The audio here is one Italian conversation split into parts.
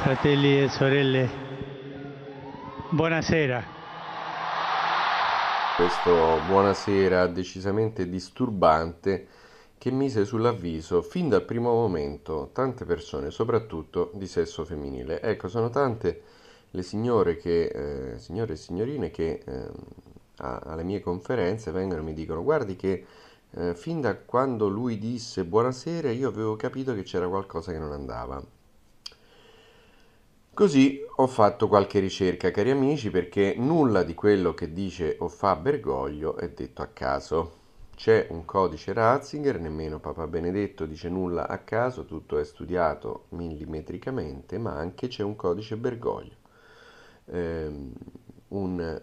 fratelli e sorelle, buonasera. Questo buonasera decisamente disturbante che mise sull'avviso fin dal primo momento tante persone, soprattutto di sesso femminile. Ecco, sono tante le signore, che, eh, signore e signorine che eh, a, alle mie conferenze vengono e mi dicono guardi che eh, fin da quando lui disse buonasera io avevo capito che c'era qualcosa che non andava. Così ho fatto qualche ricerca, cari amici, perché nulla di quello che dice o fa Bergoglio è detto a caso. C'è un codice Ratzinger, nemmeno Papa Benedetto dice nulla a caso, tutto è studiato millimetricamente, ma anche c'è un codice Bergoglio. Ehm, un,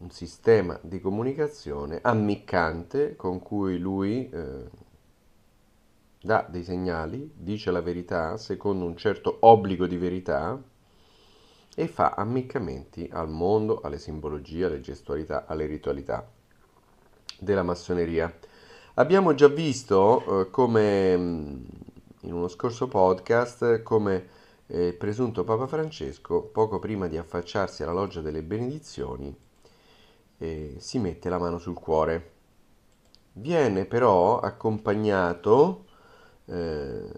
un, sistema di comunicazione ammiccante con cui lui eh, dà dei segnali, dice la verità secondo un certo obbligo di verità e fa ammiccamenti al mondo, alle simbologie, alle gestualità, alle ritualità della massoneria. Abbiamo già visto eh, come mm, in uno scorso podcast come eh, presunto Papa Francesco, poco prima di affacciarsi alla loggia delle benedizioni, eh, si mette la mano sul cuore. Viene però accompagnato eh,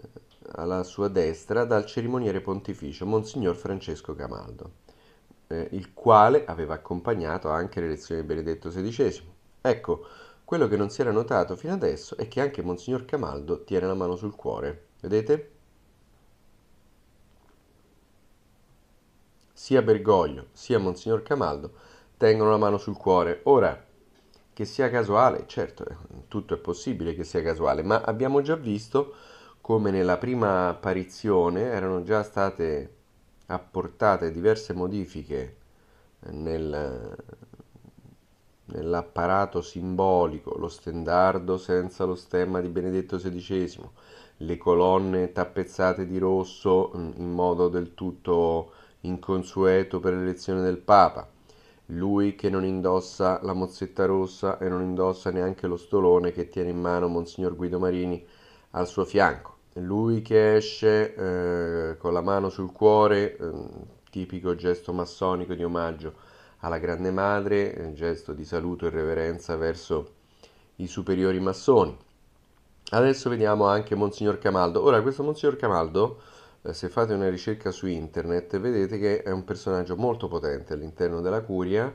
alla sua destra dal cerimoniere pontificio Monsignor Francesco Camaldo, eh, il quale aveva accompagnato anche l'elezione di Benedetto XVI. Ecco, quello che non si era notato fino adesso è che anche Monsignor Camaldo tiene la mano sul cuore, vedete? Sia Bergoglio sia Monsignor Camaldo tengono la mano sul cuore. Ora, che sia casuale, certo, eh, tutto è possibile che sia casuale, ma abbiamo già visto come nella prima apparizione erano già state apportate diverse modifiche nel, nell'apparato simbolico, lo stendardo senza lo stemma di Benedetto XVI, le colonne tappezzate di rosso mm, in modo del tutto inconsueto per l'elezione del Papa lui che non indossa la mozzetta rossa e non indossa neanche lo stolone che tiene in mano Monsignor Guido Marini al suo fianco, lui che esce eh, con la mano sul cuore, eh, tipico gesto massonico di omaggio alla Grande Madre, eh, gesto di saluto e reverenza verso i superiori massoni. Adesso vediamo anche Monsignor Camaldo. Ora, questo Monsignor Camaldo eh, se fate una ricerca su internet vedete che è un personaggio molto potente all'interno della curia,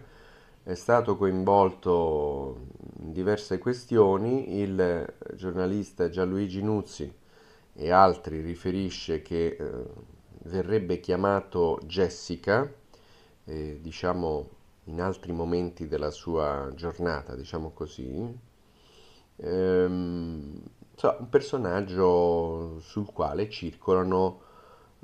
è stato coinvolto in diverse questioni, il eh, giornalista Gianluigi Nuzzi e altri riferisce che eh, verrebbe chiamato Jessica, eh, diciamo in altri momenti della sua giornata, diciamo così, ehm, so, un personaggio sul quale circolano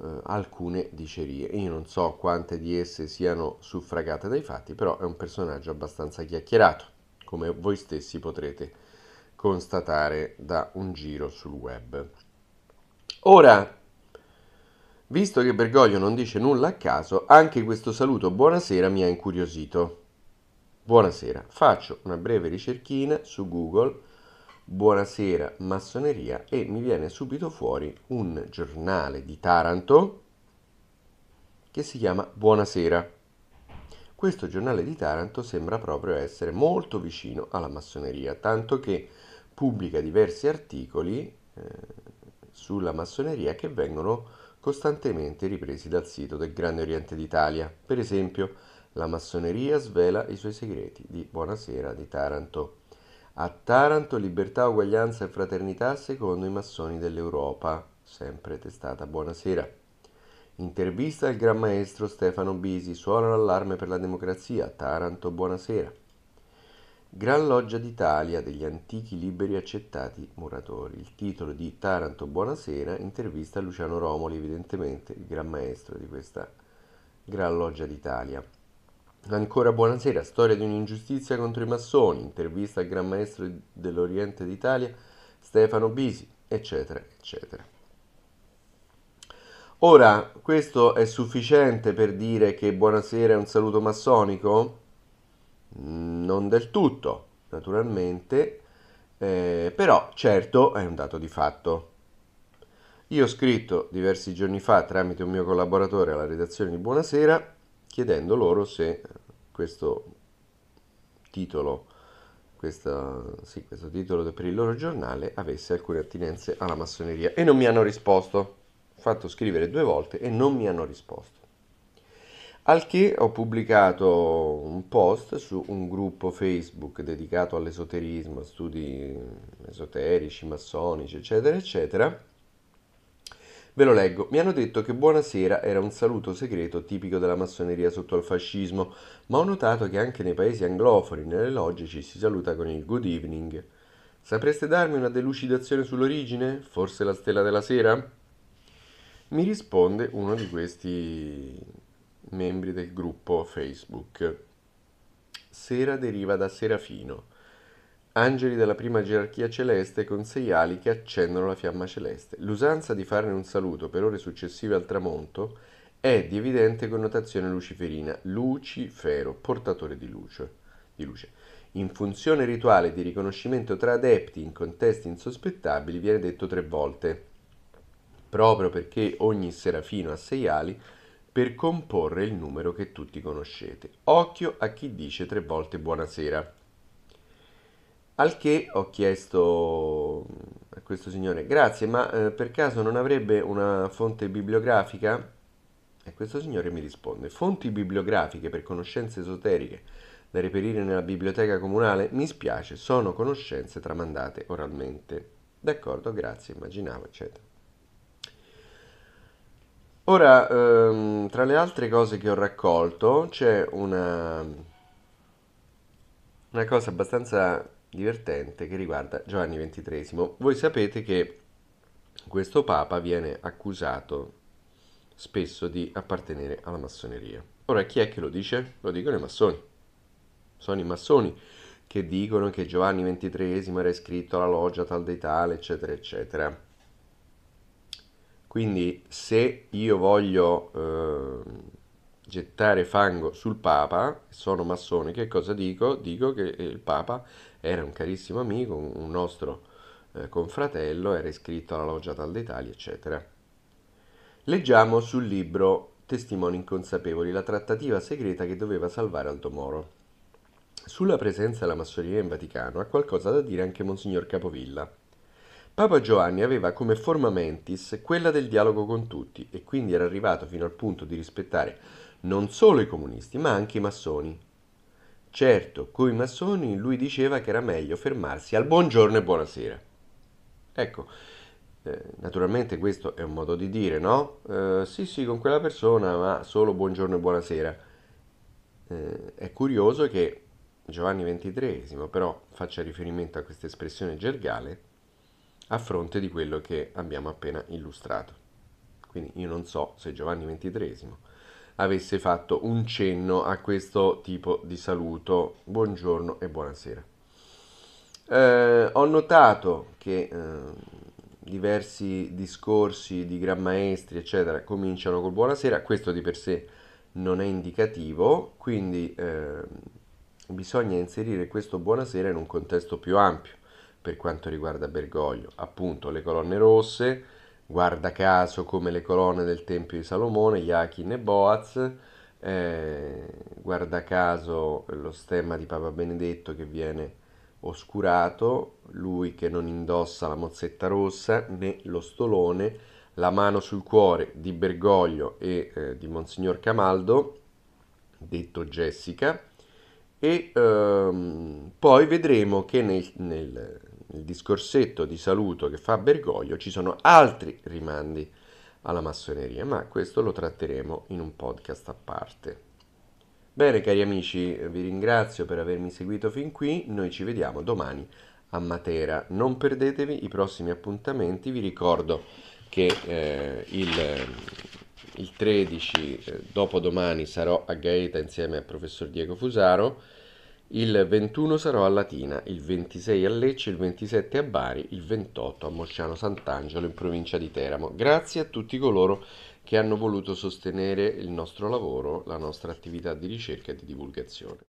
eh, alcune dicerie. Io non so quante di esse siano suffragate dai fatti, però è un personaggio abbastanza chiacchierato, come voi stessi potrete constatare da un giro sul web. Ora, visto che Bergoglio non dice nulla a caso, anche questo saluto buonasera mi ha incuriosito. Buonasera, faccio una breve ricerchina su Google Buonasera Massoneria e mi viene subito fuori un giornale di Taranto che si chiama Buonasera. Questo giornale di Taranto sembra proprio essere molto vicino alla massoneria, tanto che pubblica diversi articoli eh, sulla massoneria che vengono costantemente ripresi dal sito del Grande Oriente d'Italia. Per esempio, la massoneria svela i suoi segreti di Buonasera di Taranto. A Taranto libertà, uguaglianza e fraternità secondo i massoni dell'Europa, sempre testata Buonasera. Intervista al Gran Maestro Stefano Bisi, suona l'allarme per la democrazia, Taranto Buonasera. Gran Loggia d'Italia degli antichi liberi accettati muratori. Il titolo di Taranto Buonasera, intervista a Luciano Romoli, evidentemente il Gran Maestro di questa Gran Loggia d'Italia. Ancora buonasera, storia di un'ingiustizia contro i massoni, intervista al Gran Maestro dell'Oriente d'Italia Stefano Bisi, eccetera, eccetera. Ora, questo è sufficiente per dire che buonasera è un saluto massonico? Non del tutto, naturalmente, eh, però certo è un dato di fatto. Io ho scritto diversi giorni fa tramite un mio collaboratore alla redazione di Buonasera chiedendo loro se questo titolo, questa, sì, questo titolo per il loro giornale avesse alcune attinenze alla massoneria e non mi hanno risposto. Ho fatto scrivere due volte e non mi hanno risposto. Al che ho pubblicato un post su un gruppo Facebook dedicato all'esoterismo, studi esoterici, massonici, eccetera, eccetera, Ve lo leggo. Mi hanno detto che buonasera era un saluto segreto tipico della massoneria sotto il fascismo, ma ho notato che anche nei paesi anglofoni, nelle logge, ci si saluta con il good evening. Sapreste darmi una delucidazione sull'origine? Forse la stella della sera? Mi risponde uno di questi membri del gruppo Facebook. Sera deriva da Serafino angeli della prima gerarchia celeste con sei ali che accendono la fiamma celeste. L'usanza di farne un saluto per ore successive al tramonto è di evidente connotazione luciferina, lucifero, portatore di luce. Di luce. In funzione rituale di riconoscimento tra adepti in contesti insospettabili viene detto tre volte, proprio perché ogni serafino ha sei ali per comporre il numero che tutti conoscete. Occhio a chi dice tre volte buonasera. Al che ho chiesto a questo signore, grazie, ma eh, per caso non avrebbe una fonte bibliografica? E questo signore mi risponde, fonti bibliografiche per conoscenze esoteriche da reperire nella biblioteca comunale? Mi spiace, sono conoscenze tramandate oralmente. D'accordo, grazie, immaginavo, eccetera. Ora, ehm, tra le altre cose che ho raccolto, c'è una, una cosa abbastanza divertente che riguarda Giovanni XXIII. Voi sapete che questo Papa viene accusato spesso di appartenere alla massoneria. Ora chi è che lo dice? Lo dicono i massoni. Sono i massoni che dicono che Giovanni XXIII era iscritto alla loggia tal dei tale, eccetera, eccetera. Quindi se io voglio eh, gettare fango sul Papa, sono massone, che cosa dico? Dico che il Papa era un carissimo amico, un nostro eh, confratello, era iscritto alla loggia Tal dei eccetera. Leggiamo sul libro Testimoni inconsapevoli, la trattativa segreta che doveva salvare Aldo Moro. Sulla presenza della massoneria in Vaticano ha qualcosa da dire anche Monsignor Capovilla. Papa Giovanni aveva come forma mentis quella del dialogo con tutti e quindi era arrivato fino al punto di rispettare non solo i comunisti ma anche i massoni, Certo, coi massoni lui diceva che era meglio fermarsi al buongiorno e buonasera. Ecco, eh, naturalmente questo è un modo di dire, no? Eh, sì, sì, con quella persona, ma solo buongiorno e buonasera. Eh, è curioso che Giovanni XXIII però faccia riferimento a questa espressione gergale a fronte di quello che abbiamo appena illustrato. Quindi io non so se Giovanni XXIII avesse fatto un cenno a questo tipo di saluto. Buongiorno e buonasera. Eh, ho notato che eh, diversi discorsi di gran maestri, eccetera, cominciano col buonasera, questo di per sé non è indicativo, quindi eh, bisogna inserire questo buonasera in un contesto più ampio per quanto riguarda Bergoglio, appunto le colonne rosse, guarda caso come le colonne del Tempio di Salomone, Yachin e Boaz, eh, guarda caso lo stemma di Papa Benedetto che viene oscurato, lui che non indossa la mozzetta rossa né lo stolone, la mano sul cuore di Bergoglio e eh, di Monsignor Camaldo, detto Jessica, e ehm, poi vedremo che nel, nel nel discorsetto di saluto che fa Bergoglio ci sono altri rimandi alla massoneria, ma questo lo tratteremo in un podcast a parte. Bene cari amici, vi ringrazio per avermi seguito fin qui, noi ci vediamo domani a Matera, non perdetevi i prossimi appuntamenti, vi ricordo che eh, il, il 13 eh, domani sarò a Gaeta insieme al professor Diego Fusaro il 21 sarò a Latina, il 26 a Lecce, il 27 a Bari, il 28 a Mosciano Sant'Angelo in provincia di Teramo. Grazie a tutti coloro che hanno voluto sostenere il nostro lavoro, la nostra attività di ricerca e di divulgazione.